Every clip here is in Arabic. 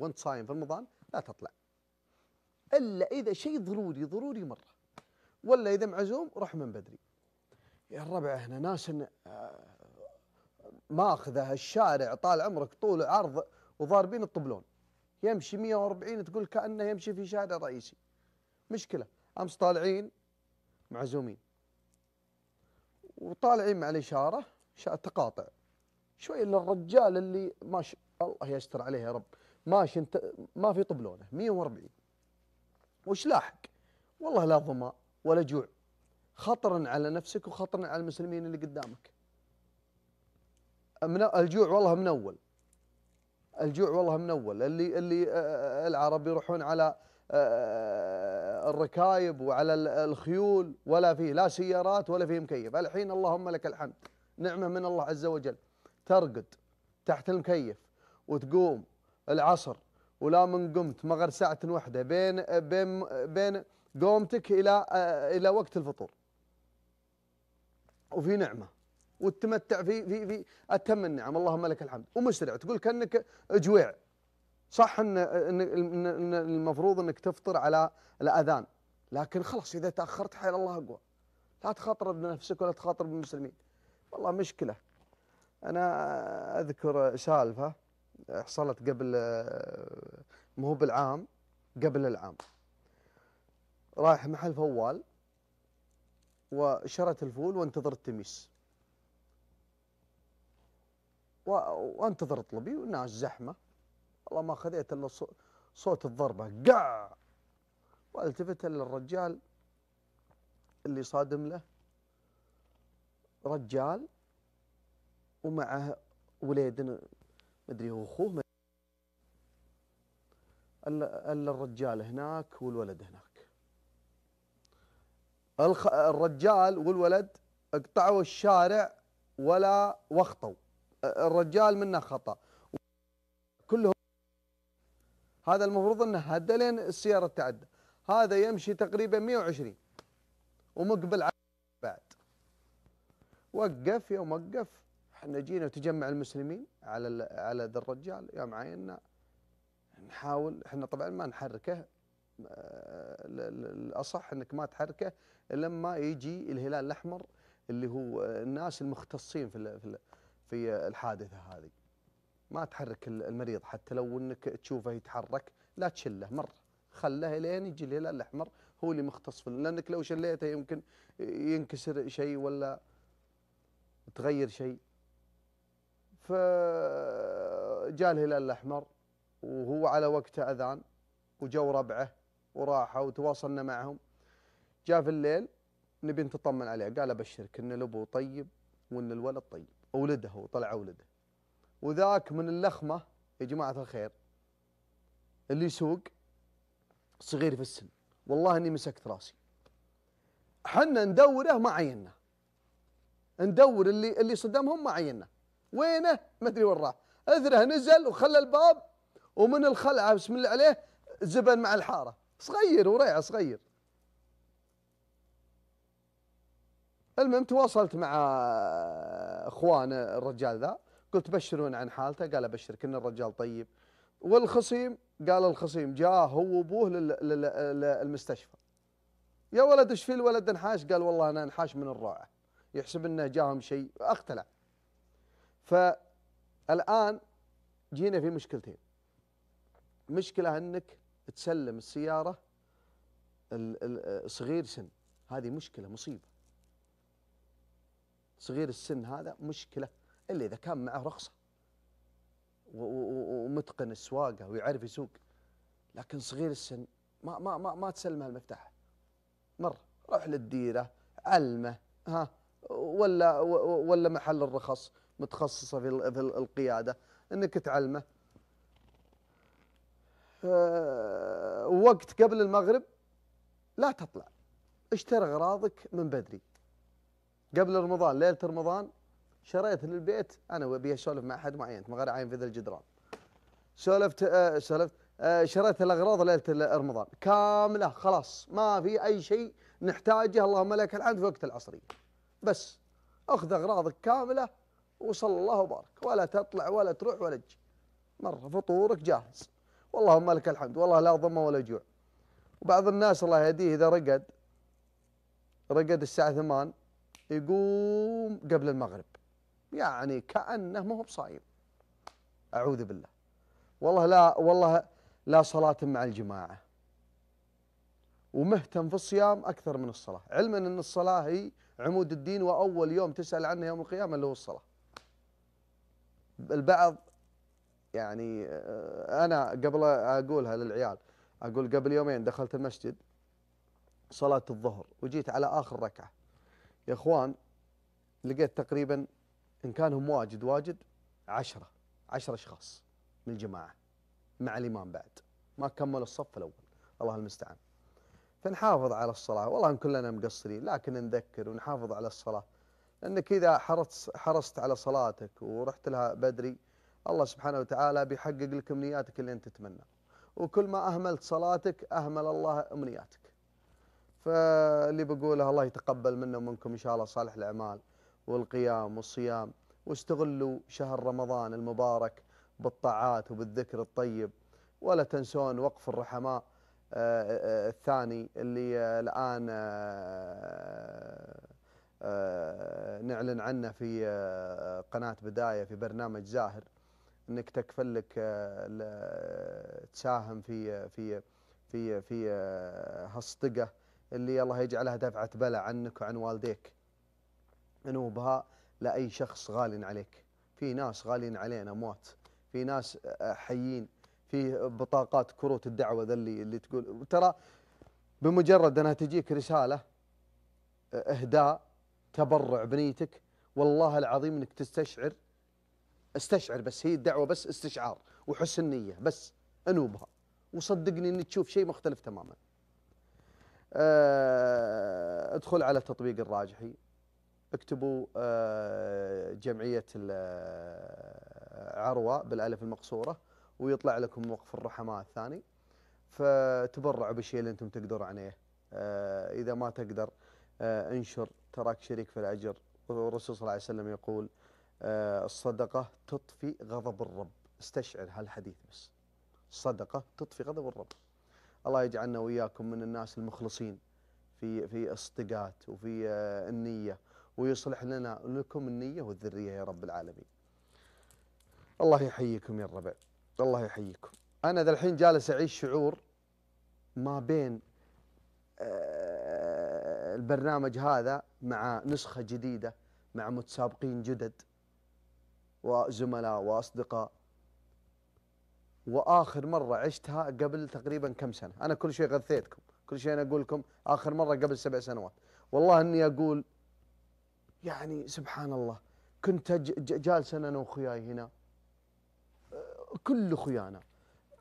وانت صايم في رمضان لا تطلع الا اذا شيء ضروري ضروري مره ولا اذا معزوم روح من بدري يا الربع هنا ناس آه، ماخذه الشارع طال عمرك طول عرض وضاربين الطبلون يمشي 140 تقول كانه يمشي في شارع رئيسي مشكله امس طالعين معزومين وطالعين مع الاشاره تقاطع شوي الا الرجال اللي ما الله يستر عليه يا رب ماشي انت ما في طبلونه 140 وش لاحق؟ والله لا ظما ولا جوع خطرا على نفسك وخطرا على المسلمين اللي قدامك الجوع والله من اول الجوع والله من اول اللي اللي آه، آه، العرب يروحون على آه، الركايب وعلى الخيول ولا فيه لا سيارات ولا فيه مكيف الحين اللهم لك الحمد نعمه من الله عز وجل ترقد تحت المكيف وتقوم العصر ولا من قمت ما غير ساعة واحدة بين بين بين قومتك إلى إلى وقت الفطور. وفي نعمة وتتمتع في في في أتم النعم اللهم لك الحمد ومسرع تقول كأنك جويع. صح ان ان المفروض انك تفطر على الاذان لكن خلاص اذا تاخرت حيل الله اقوى لا تخاطر بنفسك ولا تخاطر بالمسلمين والله مشكله انا اذكر سالفه حصلت قبل ما هو بالعام قبل العام رايح محل فوال وشرت الفول وانتظر التميس وانتظر طلبي والناس زحمه والله ما خذيت الا صوت الضربه قع والتفت للرجال الرجال اللي صادم له رجال ومعه وليد مدري هو اخوه الا الرجال هناك والولد هناك الرجال والولد اقطعوا الشارع ولا وخطوا الرجال منه خطا كلهم هذا المفروض انه هدى لين السياره تعدى هذا يمشي تقريبا 120 ومقبل بعد وقف يوم وقف احنا جينا تجمع المسلمين على على ذا الرجال يا معين نحاول احنا طبعا ما نحركه آه، الاصح انك ما تحركه لما يجي الهلال الاحمر اللي هو الناس المختصين في في الحادثه هذه ما تحرك المريض حتى لو انك تشوفه يتحرك لا تشله مره خله لين يجي الهلال الاحمر هو اللي مختص في لانك لو شليته يمكن ينكسر شيء ولا تغير شيء فجاء آه، الهلال الأحمر وهو على وقته أذان وجو ربعه وراحوا وتواصلنا معهم جاء في الليل نبي نتطمن عليه قال أبشرك أن الأبو طيب وأن الولد طيب ولده هو طلع ولده وذاك من اللخمة يا جماعة الخير اللي يسوق صغير في السن والله اني مسكت راسي حنا ندوره ما عينا ندور اللي اللي صدمهم ما عينا وينه ما ادري وين راح اثره نزل وخلى الباب ومن الخلعه بسم الله عليه زبن مع الحاره صغير وريعه صغير المهم تواصلت مع اخوان الرجال ذا قلت بشرون عن حالته قال ابشرك ان الرجال طيب والخصيم قال الخصيم جاء هو وابوه للمستشفى يا ولد ايش في الولد انحاش قال والله انا انحاش من الروعه يحسب انه جاهم شيء اقتلع فالآن جينا في مشكلتين مشكلة أنك تسلم السيارة صغير سن هذه مشكلة مصيبة صغير السن هذا مشكلة إلا إذا كان معه رخصة ومتقن السواقة ويعرف يسوق لكن صغير السن ما ما ما, ما تسلمه المفتاح مر روح للديرة علمه ها ولا ولا محل الرخص متخصصة في في القيادة أنك تعلمه آه، وقت قبل المغرب لا تطلع اشترى أغراضك من بدري قبل رمضان ليلة رمضان شريت للبيت أنا وأبي أسولف مع أحد معين ما غير عين في ذا الجدران سولفت آه سولفت آه شريت الأغراض ليلة رمضان كاملة خلاص ما في أي شيء نحتاجه اللهم لك الحمد في وقت العصرية بس أخذ أغراضك كاملة وصلى الله وبارك ولا تطلع ولا تروح ولا تجي مرة فطورك جاهز واللهم لك الحمد والله لا ظما ولا جوع وبعض الناس الله يهديه إذا رقد رقد الساعة ثمان يقوم قبل المغرب يعني كأنه ما هو بصايم أعوذ بالله والله لا والله لا صلاة مع الجماعة ومهتم في الصيام أكثر من الصلاة علما أن الصلاة هي عمود الدين وأول يوم تسأل عنه يوم القيامة اللي هو الصلاة البعض يعني آه، انا قبل اقولها للعيال اقول قبل يومين دخلت المسجد صلاه الظهر وجيت على اخر ركعه يا اخوان لقيت تقريبا ان كان هم واجد واجد عشرة عشرة اشخاص من الجماعه مع الامام بعد ما كملوا الصف الاول الله المستعان فنحافظ على الصلاه والله ان كلنا مقصرين لكن نذكر ونحافظ على الصلاه لأنك إذا حرصت, حرصت على صلاتك ورحت لها بدري الله سبحانه وتعالى بيحقق لك أمنياتك اللي أنت تتمنى وكل ما أهملت صلاتك أهمل الله أمنياتك فاللي بقوله الله يتقبل منا ومنكم إن شاء الله صالح الأعمال والقيام والصيام واستغلوا شهر رمضان المبارك بالطاعات وبالذكر الطيب ولا تنسون وقف الرحماء آه، آه، آه، الثاني اللي الآن نعلن عنه في آه، قناة بداية في برنامج زاهر انك تكفل لك آه، تساهم في آه، في في في هالصدقة اللي الله يجعلها دفعة بلا عنك وعن والديك نوبها لأي شخص غال عليك في ناس غالين علينا موت في ناس حيين في بطاقات كروت الدعوة ذا اللي اللي تقول ترى بمجرد انها تجيك رسالة اهداء تبرع بنيتك والله العظيم انك تستشعر استشعر بس هي الدعوه بس استشعار وحسن نيه بس انوبها وصدقني ان تشوف شيء مختلف تماما. آه، ادخل على تطبيق الراجحي اكتبوا آه، جمعيه آه، عروه بالالف المقصوره ويطلع لكم موقف الرحماء الثاني فتبرعوا بالشيء اللي انتم تقدروا عليه اذا ما تقدر انشر تراك شريك في الأجر والرسول صلى الله عليه وسلم يقول آه، الصدقة تطفي غضب الرب استشعر هالحديث بس الصدقة تطفي غضب الرب الله يجعلنا وإياكم من الناس المخلصين في في الصدقات وفي آه، النية ويصلح لنا لكم النية والذرية يا رب العالمين الله يحييكم يا الربع الله يحييكم أنا ذا الحين جالس أعيش شعور ما بين آه، البرنامج هذا مع نسخة جديدة مع متسابقين جدد وزملاء وأصدقاء وآخر مرة عشتها قبل تقريبا كم سنة أنا كل شيء غثيتكم كل شيء أنا أقول لكم آخر مرة قبل سبع سنوات والله أني أقول يعني سبحان الله كنت جالس أنا وأخوياي هنا كل أخويانا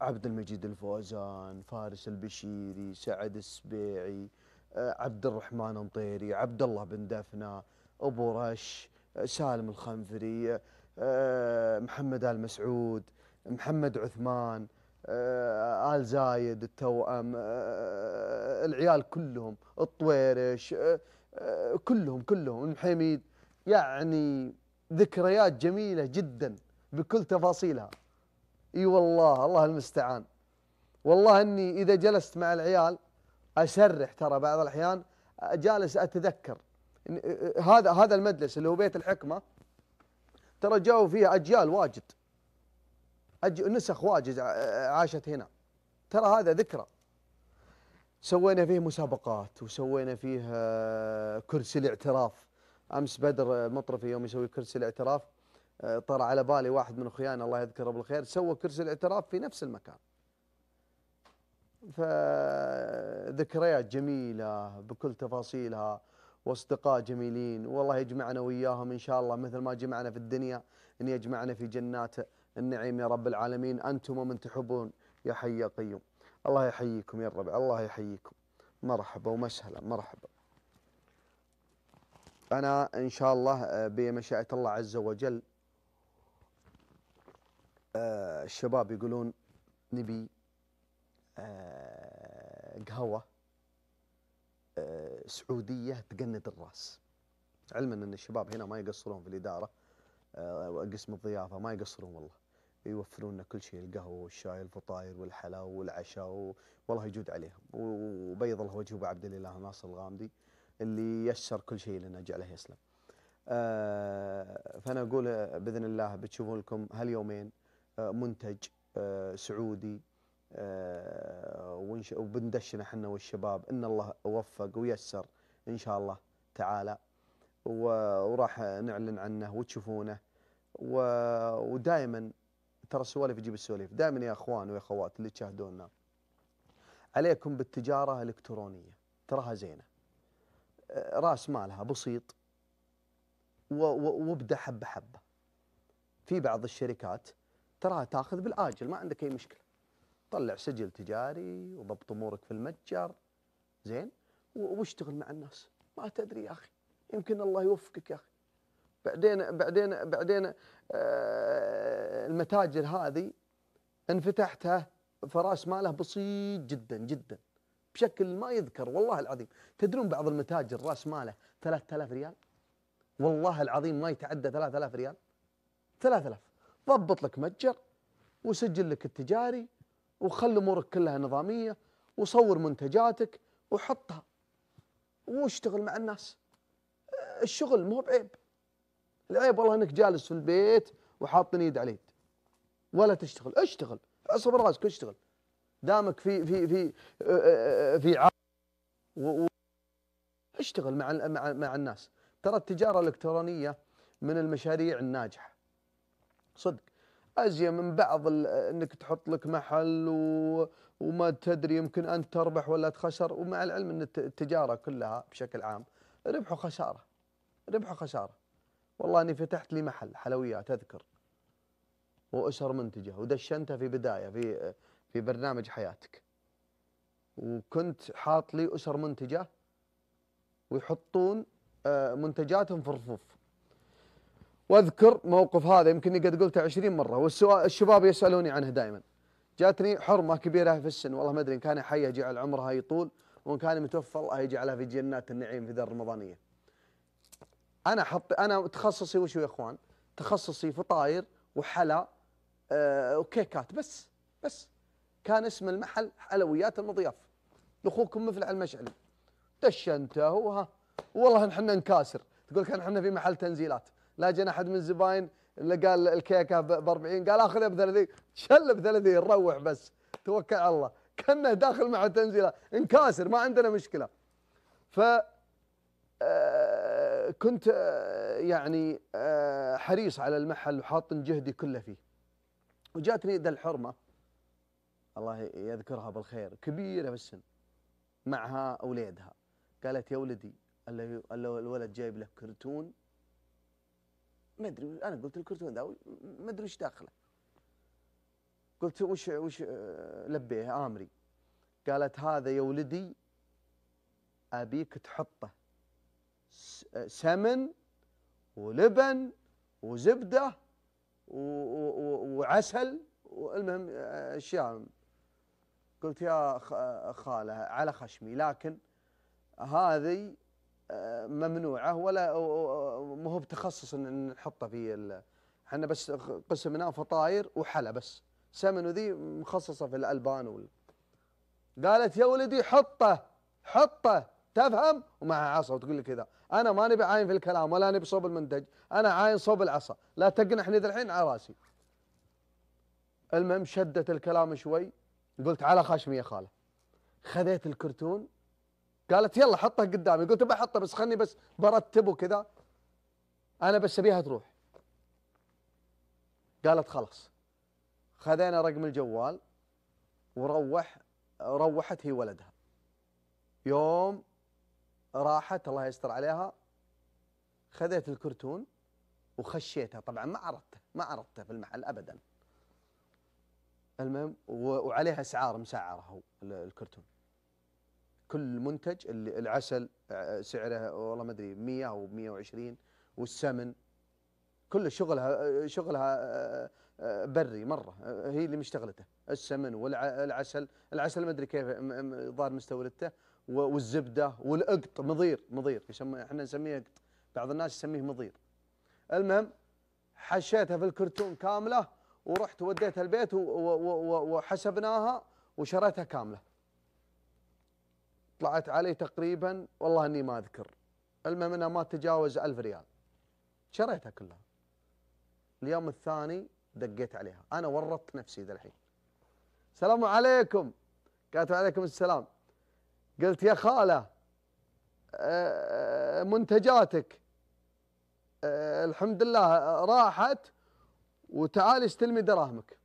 عبد المجيد الفوزان فارس البشيري سعد السبيعي آه، عبد الرحمن مطيري عبد الله بن دفنة أبو رش آه، سالم الخنفري آه، محمد آل مسعود محمد عثمان آل زايد التوأم العيال كلهم الطويرش كلهم كلهم الحميد يعني ذكريات جميلة جدا بكل تفاصيلها اي والله الله المستعان والله اني اذا جلست مع العيال اسرح ترى بعض الاحيان جالس اتذكر هذا هذا المجلس اللي هو بيت الحكمه ترى جاوا فيه اجيال واجد أج... نسخ واجد عاشت هنا ترى هذا ذكرى سوينا فيه مسابقات وسوينا فيه آه، كرسي الاعتراف امس بدر مطرفي يوم يسوي كرسي الاعتراف آه، طرى على بالي واحد من اخويانا الله يذكره بالخير سوى كرسي الاعتراف في نفس المكان فذكريات جميلة بكل تفاصيلها واصدقاء جميلين والله يجمعنا وياهم ان شاء الله مثل ما جمعنا في الدنيا ان يجمعنا في جنات النعيم يا رب العالمين انتم ومن تحبون يا حي يا قيوم الله يحييكم يا الربع الله يحييكم مرحبا ومسهلا مرحبا انا ان شاء الله آه، بمشيئه الله عز وجل آه، الشباب يقولون نبي آه، قهوه آه، سعوديه تقند الراس علما ان الشباب هنا ما يقصرون في الاداره آه، قسم الضيافه ما يقصرون والله يوفرون لنا كل شيء القهوه والشاي الفطاير والحلا والعشاء والله يجود عليهم وبيض الله وجهه عبد الاله ناصر الغامدي اللي يسر كل شيء لنا جعله يسلم. فانا اقول باذن الله بتشوفون لكم هاليومين منتج سعودي آه، وبندشنا احنا والشباب ان الله وفق ويسر ان شاء الله تعالى وراح نعلن عنه وتشوفونه ودائما ترى السوالف يجيب السوالف دائما يا اخوان ويا اخوات اللي تشاهدونا عليكم بالتجاره الالكترونيه تراها زينه آه، راس مالها بسيط وابدا حبه حبه في بعض الشركات تراها تاخذ بالاجل ما عندك اي مشكله طلع سجل تجاري وضبط امورك في المتجر زين واشتغل مع الناس ما تدري يا اخي يمكن الله يوفقك يا اخي بعدين بعدين بعدين آه المتاجر هذه انفتحتها فراس ماله بسيط جدا جدا بشكل ما يذكر والله العظيم تدرون بعض المتاجر راس ماله 3000 ريال والله العظيم ما يتعدى 3000 ريال 3000 ضبط لك متجر وسجل لك التجاري وخلي امورك كلها نظاميه وصور منتجاتك وحطها واشتغل مع الناس الشغل مو بعيب العيب والله انك جالس في البيت وحاطين يد على يد ولا تشتغل اشتغل اصبر راسك اشتغل دامك في في في في عارف. و... اشتغل مع مع مع الناس ترى التجاره الالكترونيه من المشاريع الناجحه صدق ازين من بعض انك تحط لك محل و وما تدري يمكن انت تربح ولا تخسر ومع العلم ان التجاره كلها بشكل عام ربح وخساره ربح وخساره والله اني فتحت لي محل حلويات اذكر واسر منتجه ودشنته في بدايه في في برنامج حياتك وكنت حاط لي اسر منتجه ويحطون آه، منتجاتهم في رفوف واذكر موقف هذا يمكن قد قلته 20 مره والسؤال الشباب يسالوني عنه دائما جاتني حرمه كبيره في السن والله ما ادري ان كان حي يجعل عمرها يطول وان كان متوفى الله يجعلها في جنات النعيم في دار رمضانيه. انا حط انا تخصصي وش يا اخوان؟ تخصصي فطاير وحلا آه وكيكات بس بس كان اسم المحل حلويات المضياف. لاخوكم مفلع المشعلي دش دشنته وها والله احنا نكاسر تقول كان احنا في محل تنزيلات لا جن احد من الزباين اللي قال الكيكه ب 40 قال اخذها ب 30 شل ب 30 روح بس توكل على الله كانه داخل مع تنزيله انكاسر ما عندنا مشكله ف آه، كنت آه، يعني آه، حريص على المحل وحاطن جهدي كله فيه وجاتني ذا الحرمه الله يذكرها بالخير كبيره بالسن معها اولادها قالت يا ولدي الولد جايب لك كرتون ما ادري انا قلت الكرتون ذا ما ادري وش داخله قلت وش وش آه، لبيه امري قالت هذا يا ولدي ابيك تحطه آه، سمن ولبن وزبده وعسل والمهم آه، اشياء قلت يا خاله على خشمي لكن هذه ممنوعه ولا ما هو بتخصص ان نحطه في احنا بس قسمناه فطاير وحلا بس سمن ذي مخصصه في الالبان وال... قالت يا ولدي حطه حطه تفهم ومع عصا وتقول لي كذا انا ماني بعاين في الكلام ولا اني بصوب المنتج انا عاين صوب العصا لا تقنحني الحين على راسي المهم شدت الكلام شوي قلت على خشمي يا خاله خذيت الكرتون قالت يلا حطها قدامي قلت بحطها بس خلني بس برتب وكذا انا بس ابيها تروح قالت خلاص خذينا رقم الجوال وروح روحت هي ولدها يوم راحت الله يستر عليها خذيت الكرتون وخشيتها طبعا ما عرضته ما عرضته في المحل ابدا المهم وعليها اسعار مسعره هو الكرتون كل منتج العسل آه، سعره والله ما ادري 100 او 120 والسمن كل شغلها آه، شغلها آه، بري مره هي اللي مشتغلته السمن والعسل العسل ما ادري كيف ضار مستورته والزبده والقط مضير مضير احنا نسميه قط بعض الناس يسميه مضير المهم حشيتها في الكرتون كامله ورحت وديتها البيت وحسبناها وشريتها كامله طلعت علي تقريبا والله اني ما اذكر المهم انها ما تجاوز ألف ريال شريتها كلها اليوم الثاني دقيت عليها انا ورطت نفسي ذا الحين السلام عليكم قالت عليكم السلام قلت يا خاله آه، منتجاتك آه، الحمد لله آه، راحت وتعالي استلمي دراهمك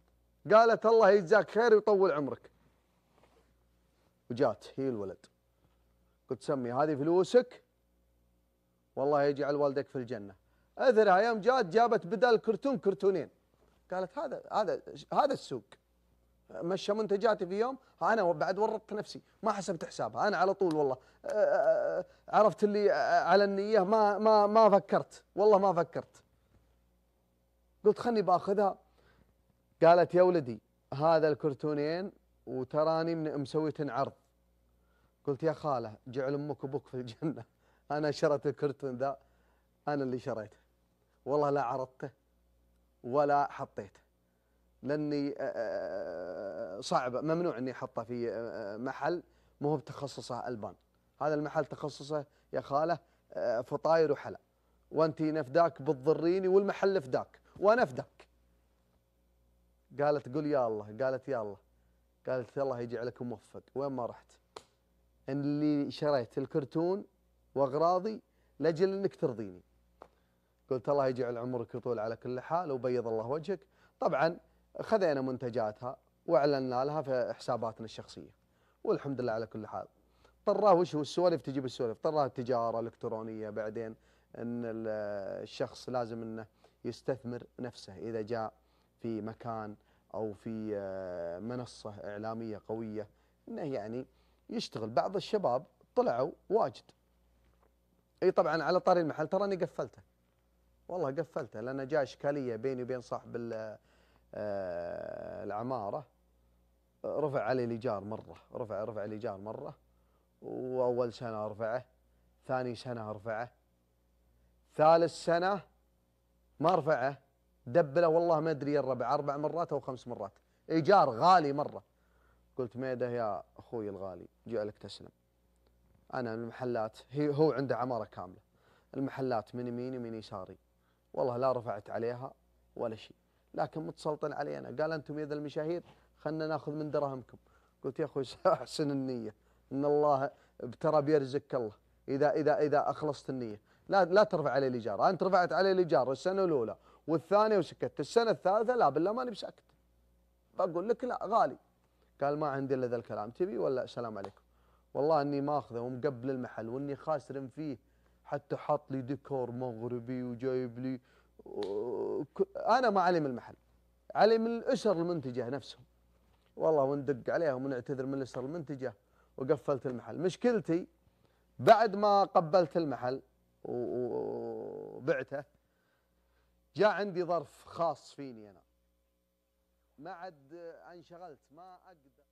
قالت الله يجزاك خير ويطول عمرك وجات هي الولد قلت سمي هذه فلوسك والله يجعل والدك في الجنة أثرها يوم جاءت جابت بدل كرتون كرتونين قالت هذا هذا هذا السوق مشى منتجاتي في يوم انا بعد ورطت نفسي ما حسبت حسابها انا على طول والله أه، أه، أه، عرفت اللي على النيه ما ما ما فكرت والله ما فكرت قلت خلني باخذها قالت يا ولدي هذا الكرتونين وتراني مسويتن عرض قلت يا خاله جعل امك وابوك في الجنه انا شريت الكرتون ذا انا اللي شريته والله لا عرضته ولا حطيته لاني آه، آه، آه، صعب ممنوع اني احطه في محل ما هو بتخصصه البان هذا المحل تخصصه يا خاله فطاير وحلا وانت نفداك بتضريني والمحل فداك وانا فداك قالت قل يا الله قالت يا الله قالت الله يجعلك موفق وين ما رحت اللي شريت الكرتون واغراضي لاجل انك ترضيني. قلت الله يجعل عمرك يطول على كل حال وبيض الله وجهك. طبعا خذينا منتجاتها واعلنا لها في حساباتنا الشخصيه. والحمد لله على كل حال. طراه وش هو السوالف تجيب السوالف، طراه التجاره الالكترونيه بعدين ان الشخص لازم انه يستثمر نفسه اذا جاء في مكان او في منصه اعلاميه قويه انه يعني يشتغل بعض الشباب طلعوا واجد اي طبعا على طاري المحل ترى قفلته والله قفلته لان جاء اشكاليه بيني وبين صاحب آه، العماره رفع علي الايجار مره رفع رفع الايجار مره واول سنه ارفعه ثاني سنه ارفعه ثالث سنه ما ارفعه دبله والله ما ادري الربع اربع مرات او خمس مرات ايجار غالي مره قلت ميده يا اخوي الغالي جعلك تسلم انا المحلات هي هو عنده عماره كامله المحلات من يميني من يساري والله لا رفعت عليها ولا شيء لكن متسلطن علينا قال انتم ذا المشاهير خلنا ناخذ من دراهمكم قلت يا اخوي احسن النيه ان الله ترى بيرزقك الله اذا اذا اذا اخلصت النيه لا لا ترفع علي الايجار انت رفعت علي الايجار السنه الاولى والثانيه وسكت السنه الثالثه لا بالله ماني بسكت بقول لك لا غالي قال ما عندي الا ذا الكلام تبي ولا سلام عليكم والله اني ماخذه ومقبل المحل واني خاسر فيه حتى حاط لي ديكور مغربي وجايب لي انا ما علي من المحل علي من الاسر المنتجه نفسهم والله وندق عليهم ونعتذر من الاسر المنتجه وقفلت المحل مشكلتي بعد ما قبلت المحل وبعته جاء عندي ظرف خاص فيني انا ما عد انشغلت ما اقدر